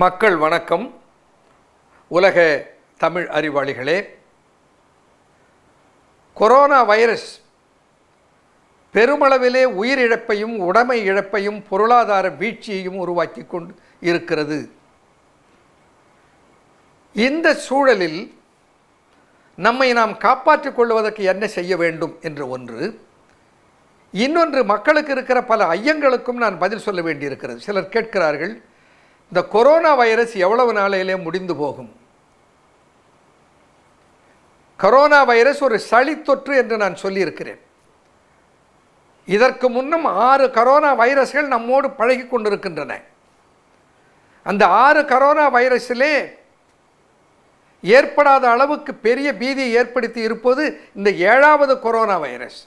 மக்கள் வணக்கம் உலக தமிழ் அறிவாளிகளே கொரோனா வைரஸ் பெருமளவிலே உயிரிழப்பையும் உடைமை இழப்பையும் பொருளாதார வீழ்ச்சியையும் உருவாக்கி கொண்டு இருக்கிறது இந்த சூழலில் நம்மை நாம் காப்பாற்றிக் கொள்வதற்கு என்ன செய்ய வேண்டும் என்று ஒன்று இன்னொன்று மக்களுக்கு இருக்கிற பல ஐயங்களுக்கும் நான் பதில் சொல்ல வேண்டியிருக்கிறது சிலர் கேட்கிறார்கள் இந்த கொரோனா வைரஸ் எவ்வளவு நாளையிலே முடிந்து போகும் கொரோனா வைரஸ் ஒரு சளி தொற்று என்று நான் சொல்லியிருக்கிறேன் இதற்கு முன்னும் ஆறு கரோனா வைரஸ்கள் நம்மோடு பழகி கொண்டிருக்கின்றன அந்த ஆறு கரோனா வைரஸிலே ஏற்படாத அளவுக்கு பெரிய பீதியை ஏற்படுத்தி இருப்பது இந்த ஏழாவது கொரோனா வைரஸ்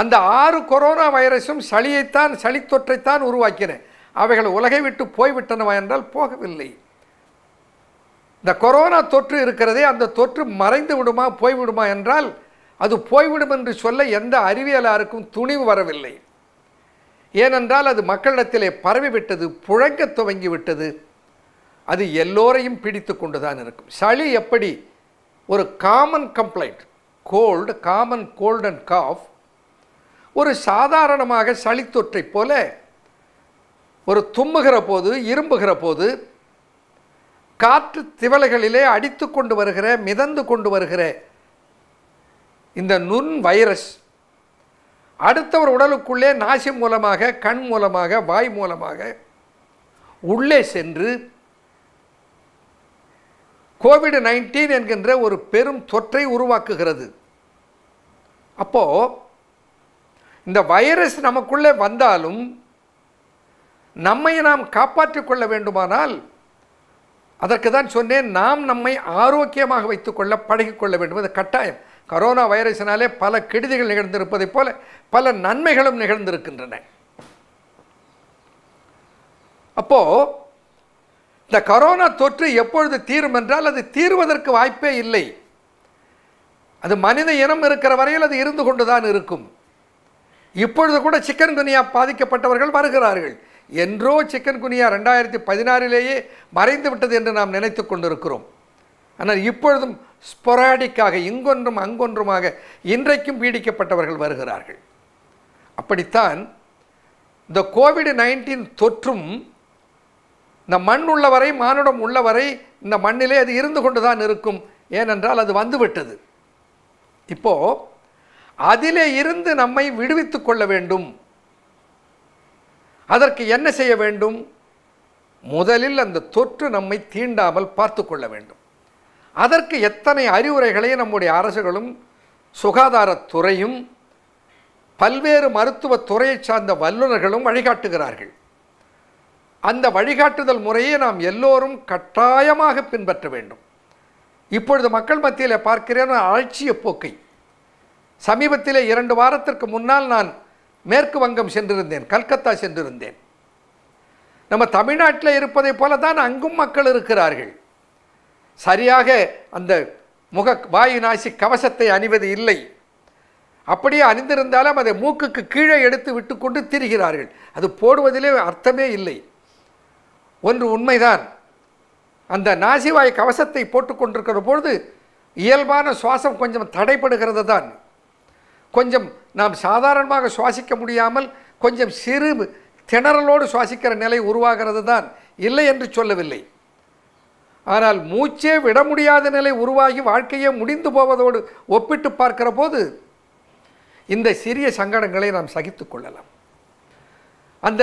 அந்த ஆறு கொரோனா வைரஸும் சளியைத்தான் சளி தொற்றைத்தான் உருவாக்கின அவைகள் உலகை விட்டு போய்விட்டனவா என்றால் போகவில்லை இந்த கொரோனா தொற்று இருக்கிறதே அந்த தொற்று மறைந்து விடுமா போய்விடுமா என்றால் அது போய்விடும் என்று சொல்ல எந்த அறிவியலாருக்கும் துணிவு வரவில்லை ஏனென்றால் அது மக்களிடத்திலே பரவிவிட்டது புழங்க துவங்கிவிட்டது அது எல்லோரையும் பிடித்து கொண்டு தான் இருக்கும் சளி எப்படி ஒரு common complaint cold common golden and cough ஒரு சாதாரணமாக சளித்தொற்றை போல ஒரு தும்முகிற போது இரும்புகிற போது காற்று திவலைகளிலே அடித்து கொண்டு வருகிற மிதந்து கொண்டு வருகிற இந்த நுண் வைரஸ் அடுத்தவர் உடலுக்குள்ளே நாசி மூலமாக கண் மூலமாக வாய் மூலமாக உள்ளே சென்று கோவிட் நைன்டீன் என்கின்ற ஒரு பெரும் தொற்றை உருவாக்குகிறது அப்போது இந்த வைரஸ் நமக்குள்ளே வந்தாலும் நம்மை நாம் காப்பாற்றிக் கொள்ள வேண்டுமானால் அதற்கு தான் சொன்னேன் நாம் நம்மை ஆரோக்கியமாக வைத்துக்கொள்ள பழகிக்கொள்ள வேண்டும் அது கட்டாயம் கரோனா வைரஸினாலே பல கெடுதிகள் நிகழ்ந்திருப்பதைப் போல பல நன்மைகளும் நிகழ்ந்திருக்கின்றன அப்போ இந்த கரோனா தொற்று எப்பொழுது தீரும் என்றால் அது தீர்வதற்கு வாய்ப்பே இல்லை அது மனித இனம் இருக்கிற வரையில் அது இருந்து கொண்டு தான் இருக்கும் இப்பொழுது கூட சிக்கன் துணியாக பாதிக்கப்பட்டவர்கள் வருகிறார்கள் என்றோ சிக்கன் குனியா ரெண்டாயிரத்தி பதினாறிலேயே மறைந்து விட்டது என்று நாம் நினைத்து கொண்டிருக்கிறோம் ஆனால் இப்பொழுதும் ஸ்பொராடிக்காக இங்கொன்றும் அங்கொன்றுமாக இன்றைக்கும் பீடிக்கப்பட்டவர்கள் வருகிறார்கள் அப்படித்தான் இந்த கோவிட் நைன்டீன் தொற்றும் இந்த மண் உள்ளவரை மானுடம் உள்ளவரை இந்த மண்ணிலே அது இருந்து கொண்டு தான் இருக்கும் ஏனென்றால் அது வந்துவிட்டது இப்போது அதிலே இருந்து நம்மை விடுவித்து கொள்ள வேண்டும் அதற்கு என்ன செய்ய வேண்டும் முதலில் அந்த தொற்று நம்மை தீண்டாமல் பார்த்து கொள்ள வேண்டும் அதற்கு எத்தனை அறிவுரைகளை நம்முடைய அரசுகளும் சுகாதாரத்துறையும் பல்வேறு மருத்துவத்துறையை சார்ந்த வல்லுநர்களும் வழிகாட்டுகிறார்கள் அந்த வழிகாட்டுதல் முறையை நாம் எல்லோரும் கட்டாயமாக பின்பற்ற வேண்டும் இப்பொழுது மக்கள் மத்தியில் பார்க்கிறேன் அலட்சிய போக்கை சமீபத்தில் இரண்டு வாரத்திற்கு முன்னால் நான் மேற்கு வங்கம் சென்றிருந்தேன் கல்கத்தா சென்றிருந்தேன் நம்ம தமிழ்நாட்டில் இருப்பதை போல தான் அங்கும் மக்கள் இருக்கிறார்கள் சரியாக அந்த முக வாயு நாசி கவசத்தை அணிவது இல்லை அப்படியே அணிந்திருந்தாலும் அதை மூக்குக்கு கீழே எடுத்து விட்டுக்கொண்டு திரிகிறார்கள் அது போடுவதிலே அர்த்தமே இல்லை ஒன்று உண்மைதான் அந்த நாசிவாய் கவசத்தை போட்டுக்கொண்டிருக்கிற பொழுது இயல்பான சுவாசம் கொஞ்சம் தடைப்படுகிறது தான் கொஞ்சம் நாம் சாதாரணமாக சுவாசிக்க முடியாமல் கொஞ்சம் சிறு திணறலோடு சுவாசிக்கிற நிலை உருவாகிறது தான் இல்லை என்று சொல்லவில்லை ஆனால் மூச்சே விட முடியாத நிலை உருவாகி வாழ்க்கையே முடிந்து போவதோடு ஒப்பிட்டு பார்க்கிற போது இந்த சிறிய சங்கடங்களை நாம் சகித்து கொள்ளலாம் அந்த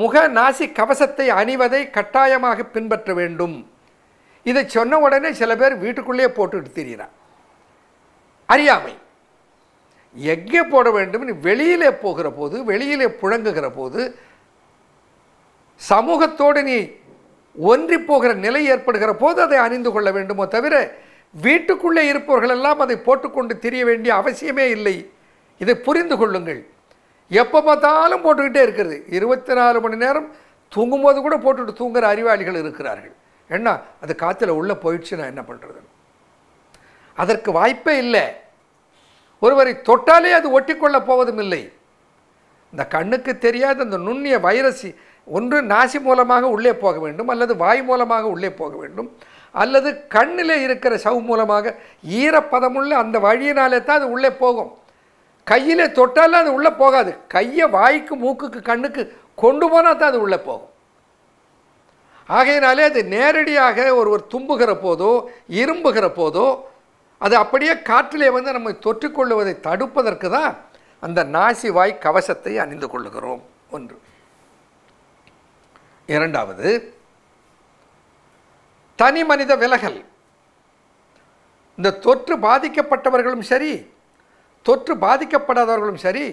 முக நாசி கவசத்தை அணிவதை கட்டாயமாக பின்பற்ற வேண்டும் இதை சொன்ன உடனே சில பேர் வீட்டுக்குள்ளேயே போட்டுட்டு தெரியிறான் அறியாமை எங்கே போட வேண்டும் வெளியிலே போகிற போது வெளியிலே புழங்குகிற போது சமூகத்தோடு நீ ஒன்றி போகிற நிலை ஏற்படுகிற போது அதை அணிந்து கொள்ள வேண்டுமோ தவிர வீட்டுக்குள்ளே இருப்பவர்கள் எல்லாம் அதை போட்டுக்கொண்டு தெரிய வேண்டிய அவசியமே இல்லை இதை புரிந்து கொள்ளுங்கள் எப்போ பார்த்தாலும் போட்டுக்கிட்டே இருக்கிறது இருபத்தி நாலு மணி நேரம் தூங்கும்போது கூட போட்டுட்டு தூங்குகிற அறிவாளிகள் இருக்கிறார்கள் என்ன அது காற்றுல உள்ளே போயிடுச்சு நான் என்ன பண்ணுறது அதற்கு வாய்ப்பே இல்லை ஒருவரை தொட்டாலே அது ஒட்டிக்கொள்ளப் போவதும் இல்லை இந்த கண்ணுக்கு தெரியாத அந்த நுண்ணிய வைரஸ் ஒன்று நாசி மூலமாக உள்ளே போக வேண்டும் அல்லது வாய் மூலமாக உள்ளே போக வேண்டும் அல்லது கண்ணில் இருக்கிற சவு மூலமாக ஈரப்பதமுள்ள அந்த வழியினாலே தான் அது உள்ளே போகும் கையில் தொட்டாலே அது உள்ளே போகாது கையை வாய்க்கு மூக்குக்கு கண்ணுக்கு கொண்டு போனால் தான் அது உள்ளே போகும் ஆகையினாலே அது நேரடியாக ஒருவர் தும்புகிற போதோ இரும்புகிற போதோ அது அப்படியே காற்றிலே வந்து நம்மை தொற்றிக்கொள்ளுவதை தடுப்பதற்கு தான் அந்த நாசி வாய் கவசத்தை அணிந்து கொள்ளுகிறோம் ஒன்று இரண்டாவது தனி மனித விலகல் இந்த தொற்று பாதிக்கப்பட்டவர்களும் சரி தொற்று பாதிக்கப்படாதவர்களும் சரி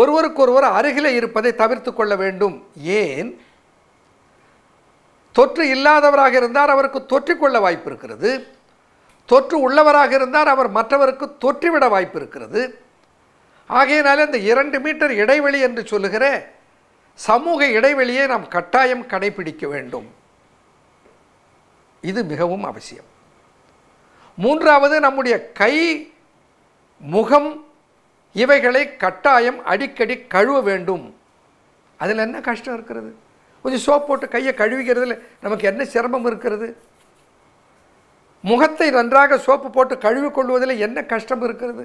ஒருவருக்கொருவர் அருகிலே இருப்பதை தவிர்த்து கொள்ள வேண்டும் ஏன் தொற்று இல்லாதவராக இருந்தால் அவருக்கு தொற்றிக்கொள்ள வாய்ப்பு இருக்கிறது தொற்று உள்ளவராக இருந்தால் அவர் மற்றவருக்கு தொற்றிவிட வாய்ப்பு இருக்கிறது ஆகையினால இந்த இரண்டு மீட்டர் இடைவெளி என்று சொல்லுகிற சமூக இடைவெளியை நாம் கட்டாயம் கடைபிடிக்க வேண்டும் இது மிகவும் அவசியம் மூன்றாவது நம்முடைய கை முகம் இவைகளை கட்டாயம் அடிக்கடி கழுவ வேண்டும் அதில் என்ன கஷ்டம் இருக்கிறது கொஞ்சம் சோப் போட்டு கையை கழுவிக்கிறதுல நமக்கு என்ன சிரமம் இருக்கிறது முகத்தை நன்றாக சோப்பு போட்டு கழுவி கொள்வதில் என்ன கஷ்டம் இருக்கிறது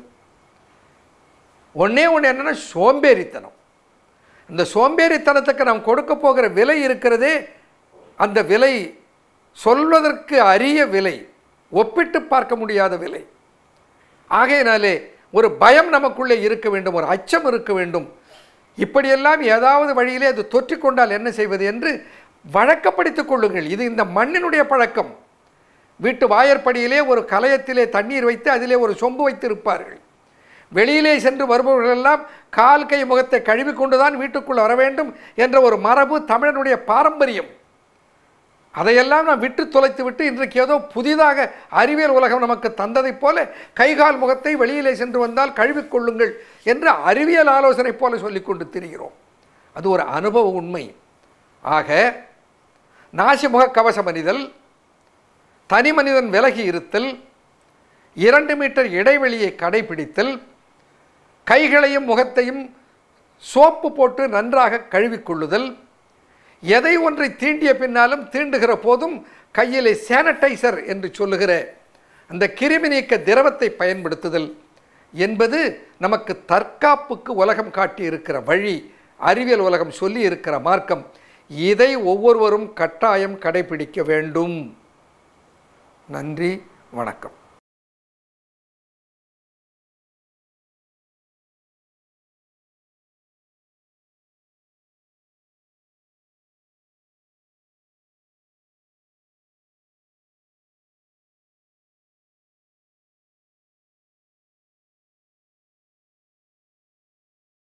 ஒன்றே ஒன்று என்னென்னா சோம்பேறித்தனம் இந்த சோம்பேறித்தனத்துக்கு நாம் கொடுக்க போகிற விலை இருக்கிறதே அந்த விலை சொல்வதற்கு அரிய விலை ஒப்பிட்டு பார்க்க முடியாத விலை ஆகையினாலே ஒரு பயம் நமக்குள்ளே இருக்க வேண்டும் ஒரு அச்சம் இருக்க வேண்டும் இப்படியெல்லாம் ஏதாவது வழியிலே அது தொற்றிக்கொண்டால் என்ன செய்வது என்று வழக்கப்படுத்திக் கொள்ளுங்கள் இது இந்த மண்ணினுடைய பழக்கம் வீட்டு வாயற்படியிலே ஒரு கலையத்திலே தண்ணீர் வைத்து அதிலே ஒரு சொம்பு வைத்திருப்பார்கள் வெளியிலே சென்று வருபவர்களெல்லாம் கால் கை முகத்தை கழுவி கொண்டுதான் வீட்டுக்குள் வர வேண்டும் என்ற ஒரு மரபு தமிழனுடைய பாரம்பரியம் அதையெல்லாம் நாம் விட்டு தொலைத்து விட்டு இன்றைக்கு ஏதோ புதிதாக அறிவியல் உலகம் நமக்கு தந்ததைப் போல கைகால் முகத்தை வெளியிலே சென்று வந்தால் கழுவிக்கொள்ளுங்கள் என்று அறிவியல் ஆலோசனை போல சொல்லிக்கொண்டு திரிகிறோம் அது ஒரு அனுபவ உண்மை ஆக நாசிமுக கவசம் அறிதல் தனி மனிதன் விலகி இருத்தல் இரண்டு மீட்டர் இடைவெளியை கடைபிடித்தல் கைகளையும் முகத்தையும் சோப்பு போட்டு நன்றாக கழுவிக்கொள்ளுதல் எதை ஒன்றை தீண்டிய பின்னாலும் தீண்டுகிற போதும் கையிலே சானிடைசர் என்று சொல்லுகிற அந்த கிருமி நீக்க திரவத்தை பயன்படுத்துதல் என்பது நமக்கு தற்காப்புக்கு உலகம் காட்டி இருக்கிற வழி அறிவியல் உலகம் சொல்லி இருக்கிற மார்க்கம் இதை ஒவ்வொருவரும் கட்டாயம் கடைபிடிக்க வேண்டும் நன்றி வணக்கம்